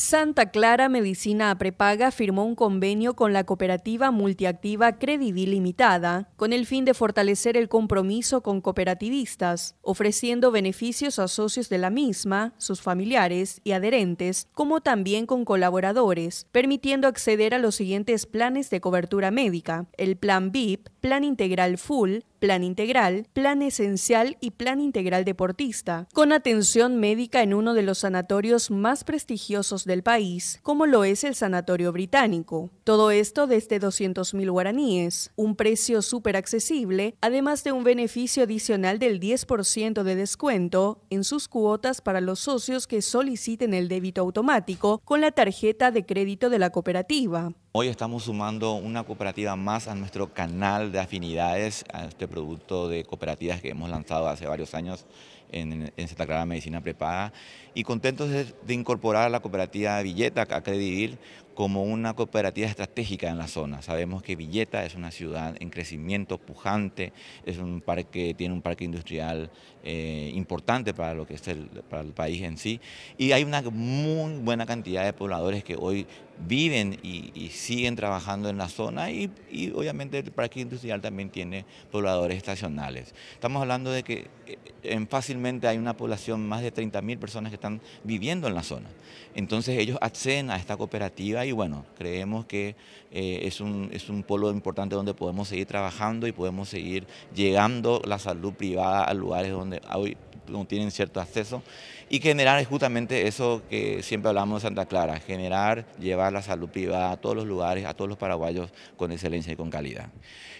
Santa Clara Medicina a Prepaga firmó un convenio con la cooperativa multiactiva Credivi Limitada con el fin de fortalecer el compromiso con cooperativistas, ofreciendo beneficios a socios de la misma, sus familiares y adherentes, como también con colaboradores, permitiendo acceder a los siguientes planes de cobertura médica, el Plan VIP, Plan Integral Full, plan integral, plan esencial y plan integral deportista, con atención médica en uno de los sanatorios más prestigiosos del país, como lo es el Sanatorio Británico. Todo esto desde 200.000 guaraníes, un precio súper accesible, además de un beneficio adicional del 10% de descuento en sus cuotas para los socios que soliciten el débito automático con la tarjeta de crédito de la cooperativa. Hoy estamos sumando una cooperativa más a nuestro canal de afinidades, a este producto de cooperativas que hemos lanzado hace varios años en, Santa Clara Medicina Prepada y contentos de, incorporar a la cooperativa Villeta, a Credivir como una cooperativa estratégica en la zona. Sabemos que Villeta es una ciudad en crecimiento pujante, es un parque, tiene un parque industrial eh, importante para lo que es el, país en sí y hay una muy buena cantidad de pobladores que hoy viven y, siguen trabajando en la zona y, obviamente el parque industrial también tiene pobladores estacionales. Estamos hablando de que eh, en fácilmente hay una población más de 30.000 personas que están viviendo en la zona. Entonces ellos acceden a esta cooperativa y y bueno, creemos que eh, es, un, es un polo importante donde podemos seguir trabajando y podemos seguir llegando la salud privada a lugares donde hoy no tienen cierto acceso y generar justamente eso que siempre hablamos de Santa Clara, generar, llevar la salud privada a todos los lugares, a todos los paraguayos con excelencia y con calidad.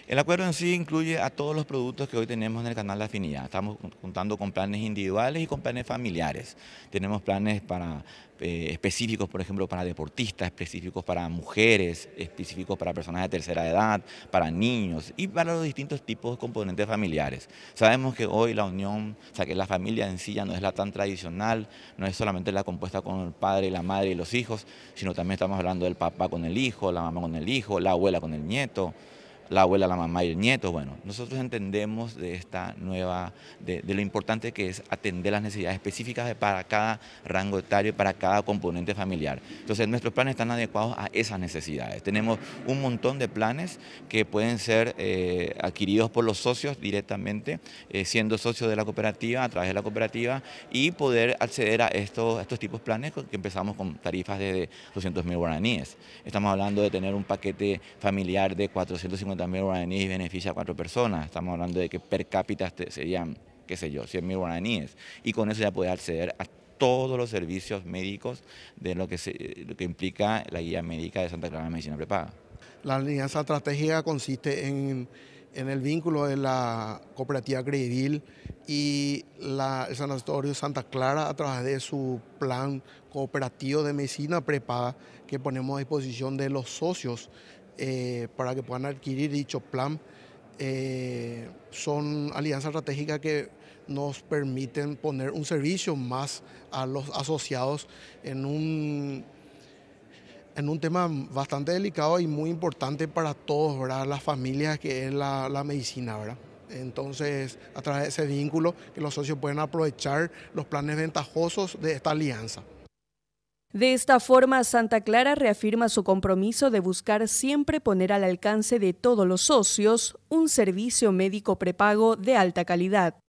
El acuerdo en sí incluye a todos los productos que hoy tenemos en el canal de afinidad. Estamos contando con planes individuales y con planes familiares. Tenemos planes para eh, específicos, por ejemplo, para deportistas, específicos para mujeres, específicos para personas de tercera edad, para niños y para los distintos tipos de componentes familiares. Sabemos que hoy la unión, o sea que la familia en sí ya no es la tan tradicional, no es solamente la compuesta con el padre, la madre y los hijos, sino también estamos hablando del papá con el hijo, la mamá con el hijo, la abuela con el nieto la abuela, la mamá y el nieto. Bueno, nosotros entendemos de esta nueva, de, lo importante que es atender las necesidades específicas para cada rango etario, y para cada componente familiar. Entonces nuestros planes están adecuados a esas necesidades. Tenemos un montón de planes que pueden ser eh, adquiridos por los socios directamente, eh, siendo socios de la cooperativa, a través de la cooperativa, y poder acceder a estos, estos tipos de planes que empezamos con tarifas de 200.000 guaraníes. Estamos hablando de tener un paquete familiar de 450 también guaraníes beneficia a cuatro personas. Estamos hablando de que per cápita serían, qué sé yo, 100.000 guaraníes. Y con eso ya puede acceder a todos los servicios médicos de lo que, se, que implica la guía médica de Santa Clara de Medicina Prepada. La alianza estratégica consiste en, el vínculo de la cooperativa CREDIL y el Sanatorio Santa Clara a través de su plan cooperativo de medicina prepada que ponemos a disposición de los socios eh, para que puedan adquirir dicho plan. Eh, son alianzas estratégicas que nos permiten poner un servicio más a los asociados en un, en un tema bastante delicado y muy importante para todos, las familias, que es la, medicina. ¿verdad? Entonces, a través de ese vínculo, que los socios pueden aprovechar los planes ventajosos de esta alianza. De esta forma, Santa Clara reafirma su compromiso de buscar siempre poner al alcance de todos los socios un servicio médico prepago de alta calidad.